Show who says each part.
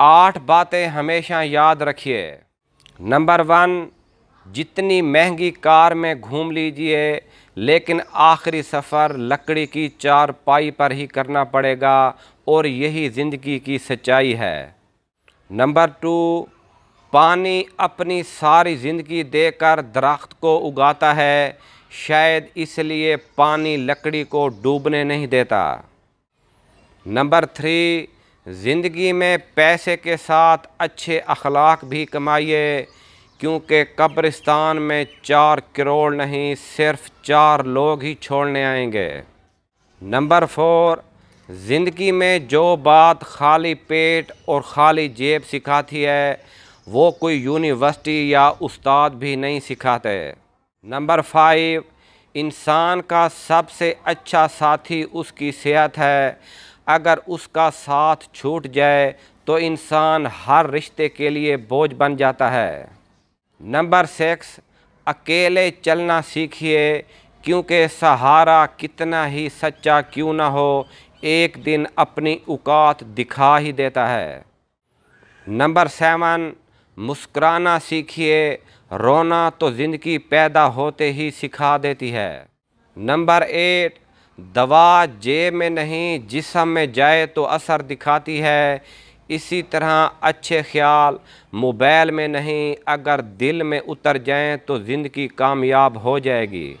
Speaker 1: आठ बातें हमेशा याद रखिए नंबर वन जितनी महंगी कार में घूम लीजिए लेकिन आखिरी सफ़र लकड़ी की चार पाई पर ही करना पड़ेगा और यही ज़िंदगी की सच्चाई है नंबर टू पानी अपनी सारी ज़िंदगी देकर दरख्त को उगाता है शायद इसलिए पानी लकड़ी को डूबने नहीं देता नंबर थ्री ज़िंदगी में पैसे के साथ अच्छे अखलाक भी कमाइए क्योंकि कब्रिस्तान में चार करोड़ नहीं सिर्फ चार लोग ही छोड़ने आएंगे नंबर फोर ज़िंदगी में जो बात खाली पेट और खाली जेब सिखाती है वो कोई यूनिवर्सिटी या उस्ताद भी नहीं सिखाते नंबर फाइव इंसान का सबसे अच्छा साथी उसकी सेहत है अगर उसका साथ छूट जाए तो इंसान हर रिश्ते के लिए बोझ बन जाता है नंबर सिक्स अकेले चलना सीखिए क्योंकि सहारा कितना ही सच्चा क्यों ना हो एक दिन अपनी औकात दिखा ही देता है नंबर सेवन मुस्कराना सीखिए रोना तो ज़िंदगी पैदा होते ही सिखा देती है नंबर एट दवा जेब में नहीं जिसम में जाए तो असर दिखाती है इसी तरह अच्छे ख्याल मोबाइल में नहीं अगर दिल में उतर जाएं तो ज़िंदगी कामयाब हो जाएगी